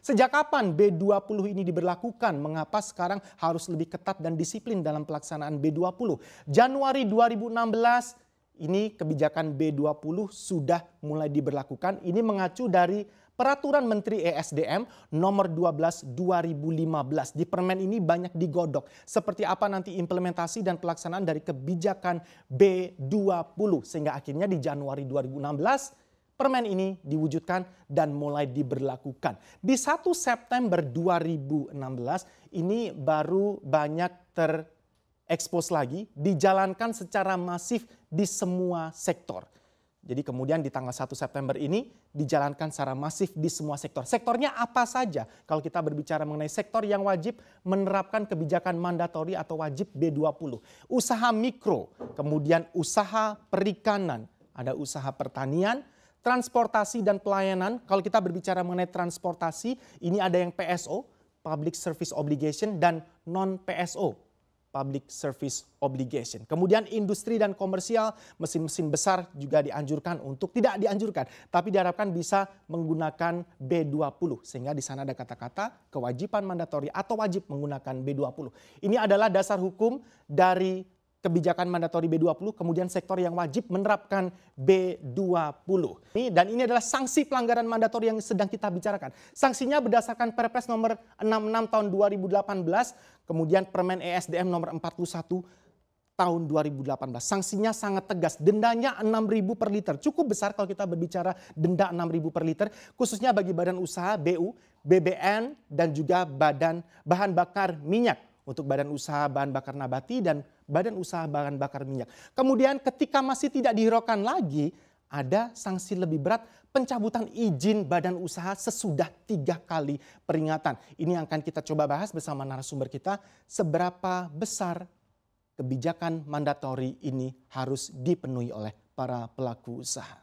Sejak kapan B20 ini diberlakukan? Mengapa sekarang harus lebih ketat dan disiplin dalam pelaksanaan B20? Januari 2016 ini kebijakan B20 sudah mulai diberlakukan. Ini mengacu dari Peraturan Menteri ESDM nomor 12 2015. Di permen ini banyak digodok. Seperti apa nanti implementasi dan pelaksanaan dari kebijakan B20. Sehingga akhirnya di Januari 2016 permen ini diwujudkan dan mulai diberlakukan. Di 1 September 2016 ini baru banyak terekspos lagi, dijalankan secara masif di semua sektor. Jadi kemudian di tanggal 1 September ini dijalankan secara masif di semua sektor. Sektornya apa saja? Kalau kita berbicara mengenai sektor yang wajib menerapkan kebijakan mandatori atau wajib B20. Usaha mikro, kemudian usaha perikanan, ada usaha pertanian, transportasi dan pelayanan. Kalau kita berbicara mengenai transportasi, ini ada yang PSO, Public Service Obligation, dan non-PSO, Public Service Obligation. Kemudian industri dan komersial, mesin-mesin besar juga dianjurkan untuk, tidak dianjurkan, tapi diharapkan bisa menggunakan B20. Sehingga di sana ada kata-kata kewajiban mandatori atau wajib menggunakan B20. Ini adalah dasar hukum dari kebijakan mandatori B20, kemudian sektor yang wajib menerapkan B20. ini Dan ini adalah sanksi pelanggaran mandatori yang sedang kita bicarakan. Sanksinya berdasarkan Perpres nomor 66 tahun 2018, kemudian Permen ESDM nomor 41 tahun 2018. Sanksinya sangat tegas, dendanya 6.000 per liter. Cukup besar kalau kita berbicara denda 6.000 per liter, khususnya bagi badan usaha BU, BBN, dan juga badan bahan bakar minyak untuk badan usaha bahan bakar nabati dan badan usaha bahan bakar minyak. Kemudian ketika masih tidak dihiraukan lagi, ada sanksi lebih berat pencabutan izin badan usaha sesudah tiga kali peringatan. Ini yang akan kita coba bahas bersama narasumber kita, seberapa besar kebijakan mandatori ini harus dipenuhi oleh para pelaku usaha.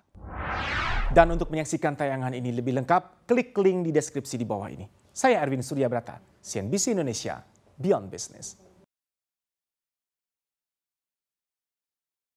Dan untuk menyaksikan tayangan ini lebih lengkap, klik link di deskripsi di bawah ini. Saya Erwin Surya Brata, CNBC Indonesia, beyond business.